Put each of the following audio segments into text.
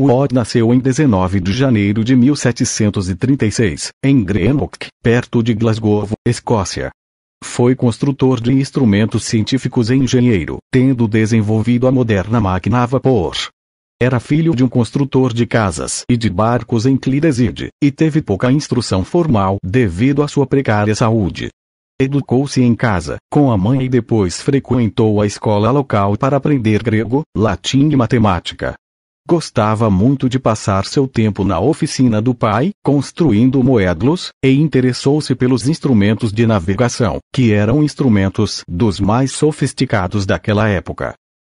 Watt nasceu em 19 de janeiro de 1736, em Greenock, perto de Glasgow, Escócia. Foi construtor de instrumentos científicos e engenheiro, tendo desenvolvido a moderna máquina a vapor. Era filho de um construtor de casas e de barcos em Clydeside, e teve pouca instrução formal devido à sua precária saúde. Educou-se em casa, com a mãe e depois frequentou a escola local para aprender grego, latim e matemática, Gostava muito de passar seu tempo na oficina do pai, construindo moedlos, e interessou-se pelos instrumentos de navegação, que eram instrumentos dos mais sofisticados daquela época.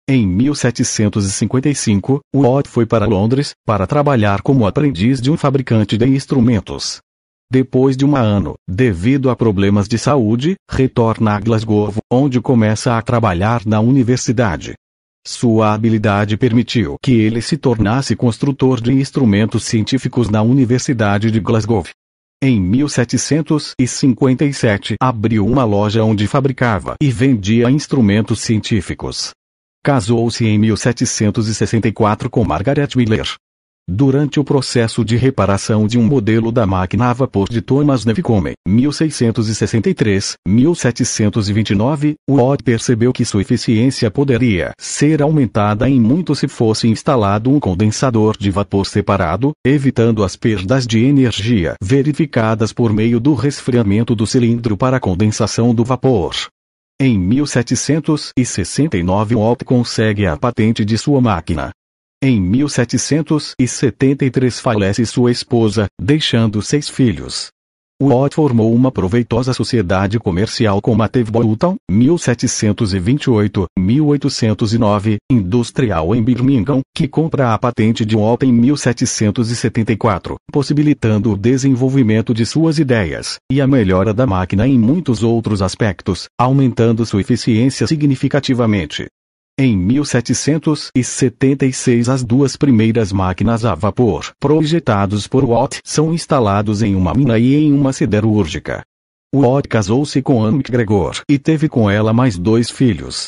Em 1755, Watt foi para Londres para trabalhar como aprendiz de um fabricante de instrumentos. Depois de um ano, devido a problemas de saúde, retorna a Glasgow, onde começa a trabalhar na universidade. Sua habilidade permitiu que ele se tornasse construtor de instrumentos científicos na Universidade de Glasgow. Em 1757, abriu uma loja onde fabricava e vendia instrumentos científicos. Casou-se em 1764 com Margaret Miller, Durante o processo de reparação de um modelo da máquina a vapor de Thomas Nevicomen, 1663-1729, Watt percebeu que sua eficiência poderia ser aumentada em muito se fosse instalado um condensador de vapor separado, evitando as perdas de energia verificadas por meio do resfriamento do cilindro para a condensação do vapor. Em 1769 Watt consegue a patente de sua máquina, em 1773 falece sua esposa, deixando seis filhos. Watt formou uma proveitosa sociedade comercial com Matthew Boulton, 1728-1809, industrial em Birmingham, que compra a patente de Watt em 1774, possibilitando o desenvolvimento de suas ideias, e a melhora da máquina em muitos outros aspectos, aumentando sua eficiência significativamente. Em 1776 as duas primeiras máquinas a vapor projetados por Watt são instalados em uma mina e em uma siderúrgica. Watt casou-se com Anne Gregor e teve com ela mais dois filhos.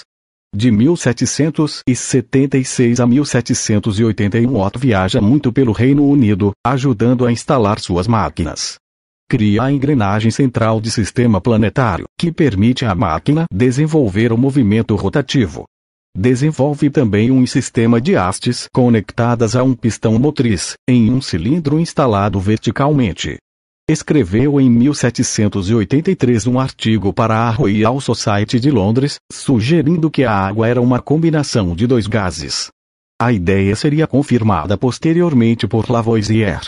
De 1776 a 1781 Watt viaja muito pelo Reino Unido, ajudando a instalar suas máquinas. Cria a engrenagem central de sistema planetário, que permite à máquina desenvolver o movimento rotativo. Desenvolve também um sistema de hastes conectadas a um pistão motriz, em um cilindro instalado verticalmente. Escreveu em 1783 um artigo para a Royal Society de Londres, sugerindo que a água era uma combinação de dois gases. A ideia seria confirmada posteriormente por Lavoisier.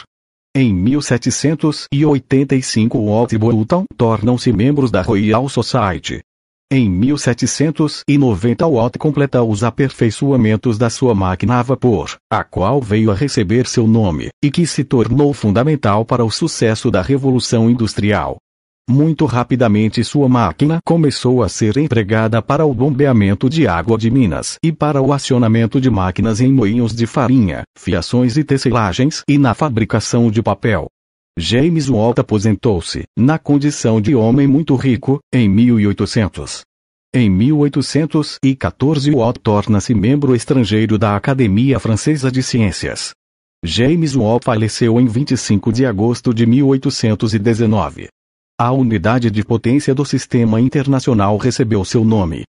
Em 1785 Watt e Boulton tornam-se membros da Royal Society, em 1790 Watt completa os aperfeiçoamentos da sua máquina a vapor, a qual veio a receber seu nome, e que se tornou fundamental para o sucesso da Revolução Industrial. Muito rapidamente sua máquina começou a ser empregada para o bombeamento de água de minas e para o acionamento de máquinas em moinhos de farinha, fiações e tecelagens e na fabricação de papel. James Walt aposentou-se, na condição de homem muito rico, em 1800. Em 1814 Walt torna-se membro estrangeiro da Academia Francesa de Ciências. James Walt faleceu em 25 de agosto de 1819. A unidade de potência do Sistema Internacional recebeu seu nome.